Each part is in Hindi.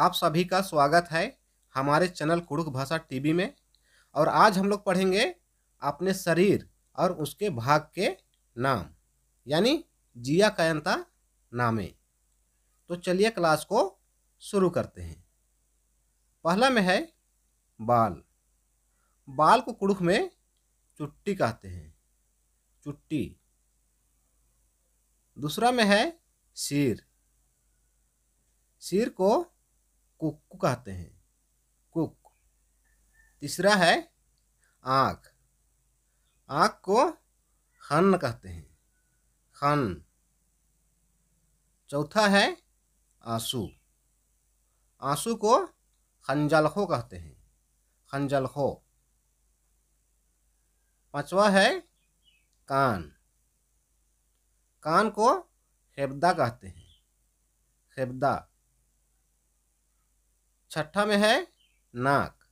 आप सभी का स्वागत है हमारे चैनल कुड़ुक भाषा टीवी में और आज हम लोग पढ़ेंगे अपने शरीर और उसके भाग के नाम यानी जिया कायंता नामे तो चलिए क्लास को शुरू करते हैं पहला में है बाल बाल को कुड़ुक में चुट्टी कहते हैं चुट्टी दूसरा में है सिर सिर को कुक कहते हैं कुक तीसरा है आँख आँख को खन कहते हैं खन चौथा है आंसू आंसू को खंजलखो कहते हैं खंजलखो पांचवा है कान कान को खेबदा कहते हैं खेबदा छठा में है नाक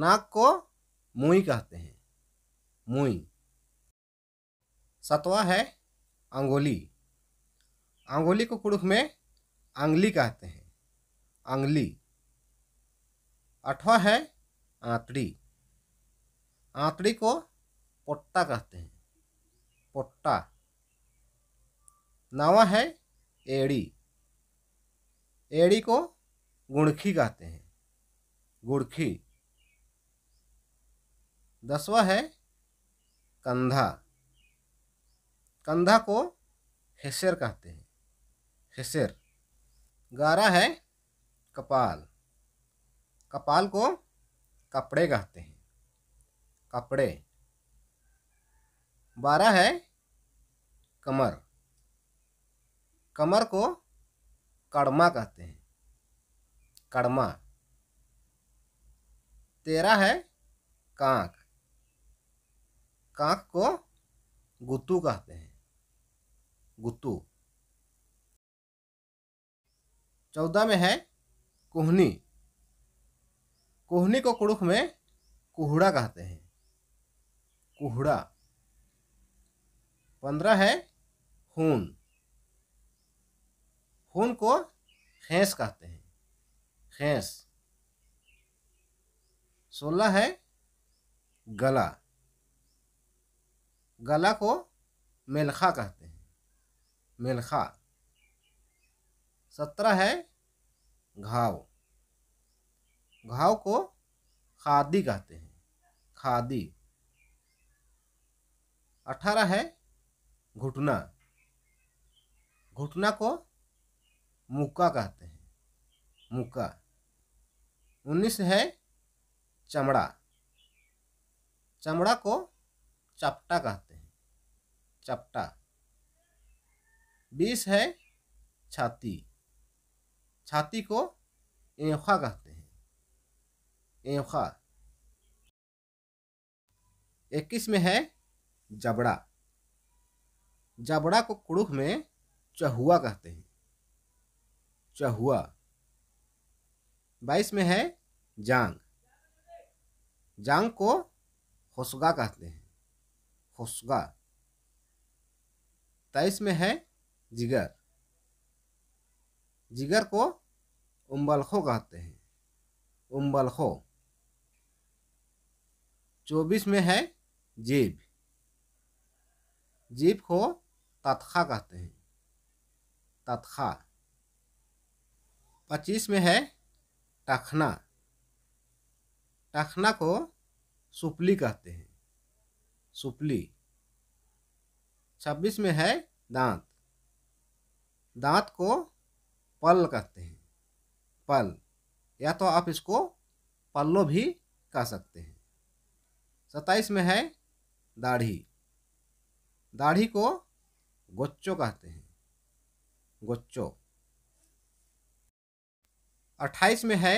नाक को मुई कहते हैं मुई सतवा है अंगोली अंगोली को कुड़ुख में अंगली कहते हैं अंगली आठवा है आंतड़ी आंतड़ी को पोट्टा कहते हैं पोट्टा नवा है एड़ी एड़ी को गुणखी कहते हैं गुड़खी दसवा है कंधा कंधा को हेसर कहते हैं हेसर गारा है कपाल कपाल को कपड़े कहते हैं कपड़े बारह है कमर कमर को कड़मा कहते हैं कड़मा तेरा है कांक कांक को गुत्तू कहते हैं गुत्तू चौदह में है कोहनी कोहनी को कुड़ुख में कुहड़ा कहते हैं कुहड़ा पंद्रह है खून खून को खेस कहते हैं फेस सोलह है गला गला को मेलखा कहते हैं मेलखा सत्रह है घाव घाव को खादी कहते हैं खादी अठारह है घुटना घुटना को मुक्का कहते हैं मुक्का उन्नीस है चमड़ा चमड़ा को चपटा कहते हैं चपटा बीस है छाती छाती को एवखा कहते हैं एवखा इक्कीस में है जबड़ा जबड़ा को कुड़ुख में चहुआ कहते हैं चहुआ बाईस में है जांग जांग को होसगा कहते हैं होसगा तेईस में है जिगर जिगर को उम्बलखो कहते हैं उम्बलखो चौबीस में है जीप जीप को तत्खा कहते हैं तत्खा पच्चीस में है टखना टखना को सुपली कहते हैं सुपली छब्बीस में है दांत दांत को पल कहते हैं पल या तो आप इसको पल्लो भी कह सकते हैं सत्ताईस में है दाढ़ी दाढ़ी को गोच्चो कहते हैं गोच्चो अट्ठाईस में है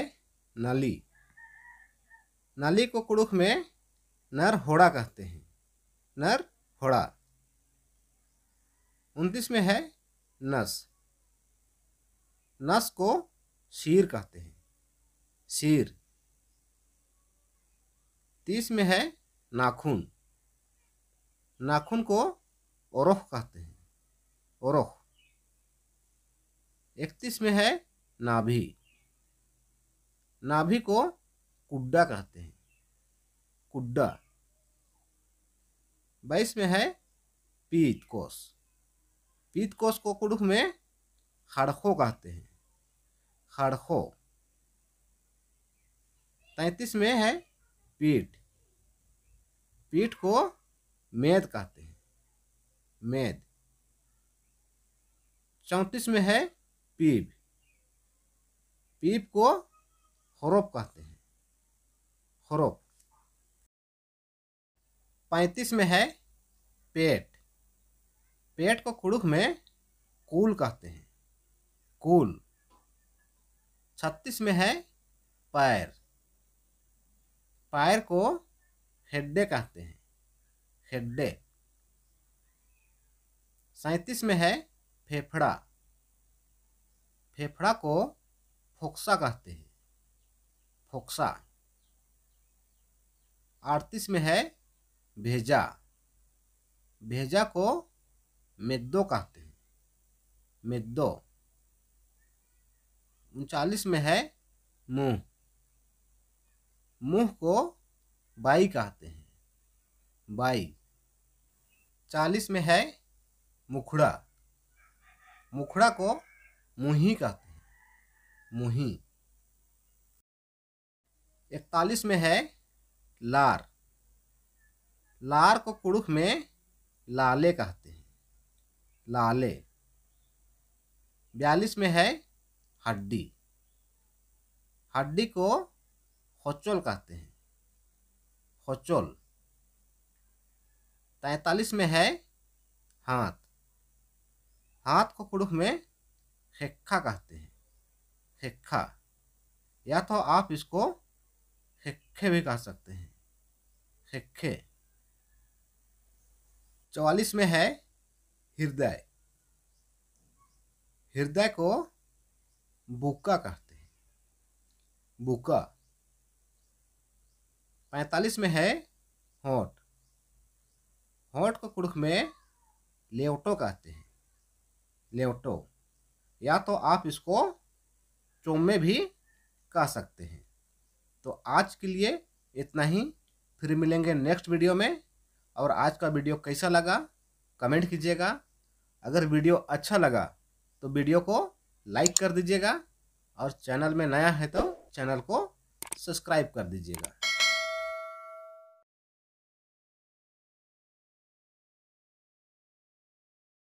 नली नली को कुड़ुख में नर होड़ा कहते हैं नर होड़ा उनतीस में है नस नस को शीर कहते हैं शीर तीस में है नाखून नाखून को औरख कहते हैं औरख इकतीस में है नाभि नाभि को कुड्डा कहते हैं कुड्डा बाईस में है पीत कोष पीत कोष को कुड़ुख में खड़खो कहते हैं खड़खो तैतीस में है पीठ पीठ को मेद कहते हैं मेद चौंतीस में है पीप पीप को खरोप कहते हैं खरोप पैंतीस में है पेट पेट को कुड़ुख में कूल कहते हैं कूल छत्तीस में है पैर पैर को हेड्डे कहते हैं हेड्डे सैंतीस में है फेफड़ा फेफड़ा को फोक्सा कहते हैं फोक्सा अड़तीस में है भेजा भेजा को मेद्दो कहते हैं मेद्दो उनचालीस में है मुंह मुंह को बाई कहते हैं बाई चालीस में है मुखड़ा मुखड़ा को मुही कहते हैं मुही इकतालीस में है लार लार को कुड़ुख में लाले कहते हैं लाले बयालीस में है हड्डी हड्डी को होचोल कहते हैं होचोल तैतालीस में है हाथ हाथ को कुड़ुख में खेखा कहते हैं खेखा या तो आप इसको खेखे भी कह सकते हैं खेखे चौवालीस में है हृदय हृदय को बुक्का कहते हैं बुक्का पैंतालीस में है होठ होठ को कुड़ख में लेवटो कहते हैं लेवटो या तो आप इसको चोमे भी कह सकते हैं तो आज के लिए इतना ही फिर मिलेंगे नेक्स्ट वीडियो में और आज का वीडियो कैसा लगा कमेंट कीजिएगा अगर वीडियो अच्छा लगा तो वीडियो को लाइक कर दीजिएगा और चैनल में नया है तो चैनल को सब्सक्राइब कर दीजिएगा